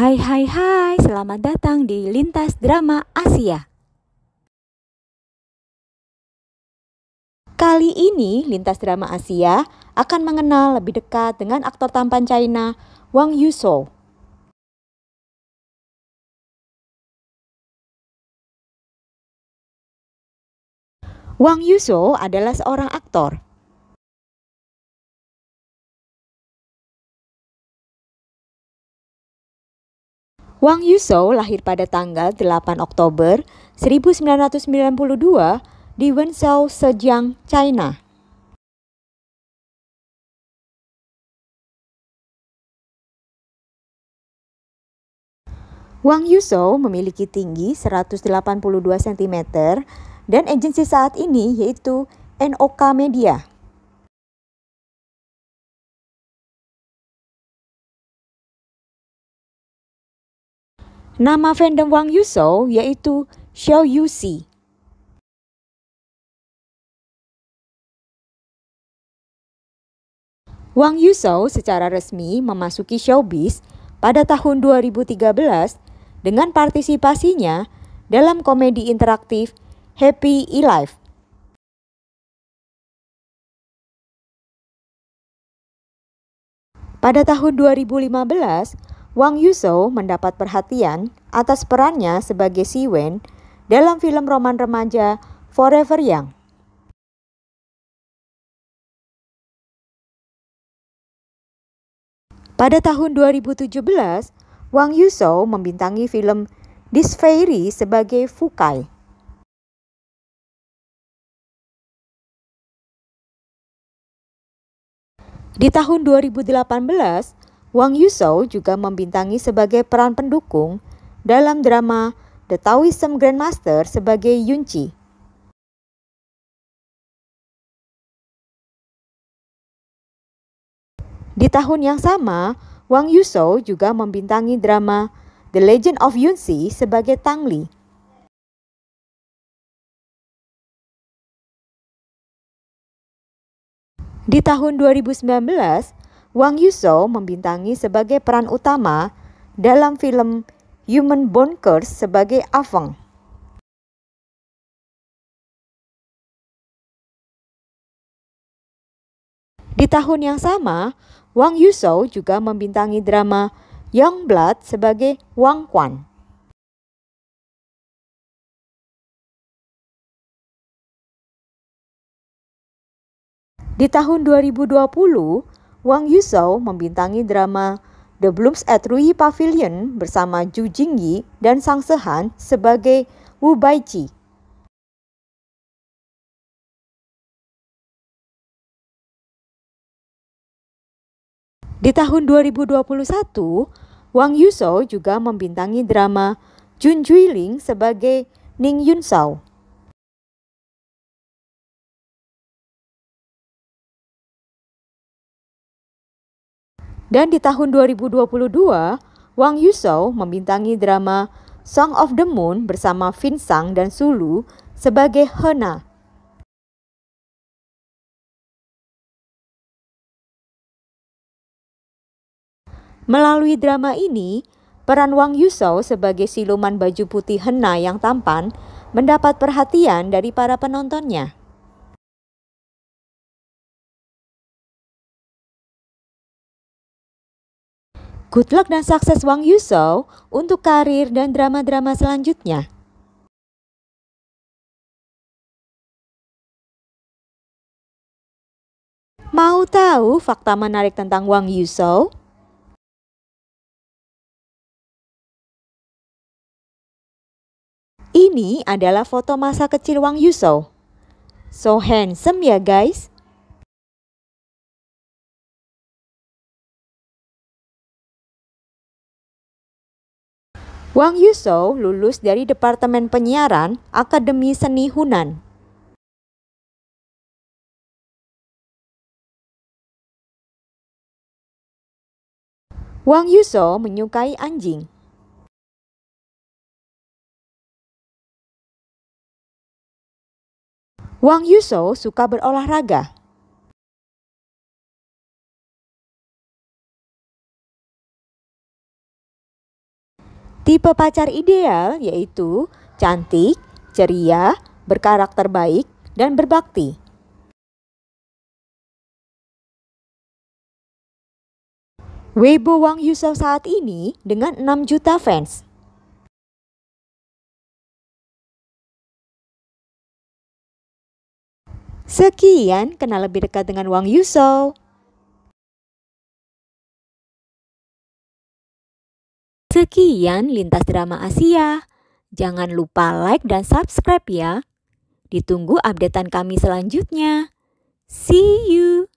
Hai hai hai, selamat datang di Lintas Drama Asia. Kali ini Lintas Drama Asia akan mengenal lebih dekat dengan aktor tampan China Wang Yuso. Wang Yuso adalah seorang aktor Wang Yusou lahir pada tanggal 8 Oktober 1992 di Wenzhou, Zhejiang, China. Wang Yusou memiliki tinggi 182 cm dan agensi saat ini yaitu NOK Media. Nama fandom Wang Yuso yaitu Xiao Yuxi. Wang Yuso secara resmi memasuki showbiz pada tahun 2013 dengan partisipasinya dalam komedi interaktif Happy E-Life. Pada tahun 2015, Wang Yuzhou mendapat perhatian atas perannya sebagai Si Wen dalam film roman remaja Forever Young. Pada tahun 2017, Wang Yuzhou membintangi film This Fairy sebagai Fukai. Di tahun 2018, Wang Yusou juga membintangi sebagai peran pendukung dalam drama The Taoism Grandmaster sebagai Yun Chi. Di tahun yang sama, Wang Yusou juga membintangi drama The Legend of Yun Yunxi sebagai Tang Li. Di tahun 2019, Wang Yuso membintangi sebagai peran utama dalam film Human Bone Curse sebagai Afeng. Di tahun yang sama, Wang Yuso juga membintangi drama Young Blood sebagai Wang Quan. Di tahun 2020, Wang Yusou membintangi drama The Blooms at Rui Pavilion bersama Ju Jingyi dan Sang Sehan sebagai Wu Baiji. Di tahun 2021, Wang Yusou juga membintangi drama Jun Ling sebagai Ning Yunsao. Dan di tahun 2022, Wang Yusou membintangi drama Song of the Moon bersama Sang dan Sulu sebagai Hena. Melalui drama ini, peran Wang Yusou sebagai siluman baju putih Hena yang tampan mendapat perhatian dari para penontonnya. Good luck dan sukses Wang Yuso untuk karir dan drama-drama selanjutnya. Mau tahu fakta menarik tentang Wang Yuso? Ini adalah foto masa kecil Wang Yuso. So handsome ya guys. Wang Yuso lulus dari Departemen Penyiaran Akademi Seni Hunan. Wang Yuso menyukai anjing. Wang Yuso suka berolahraga. Tipe pacar ideal yaitu cantik, ceria, berkarakter baik, dan berbakti. Weibo Wang Yusuf saat ini dengan 6 juta fans. Sekian, kenal lebih dekat dengan Wang Yusuf. Sekian lintas drama Asia. Jangan lupa like dan subscribe ya. Ditunggu updatean kami selanjutnya. See you.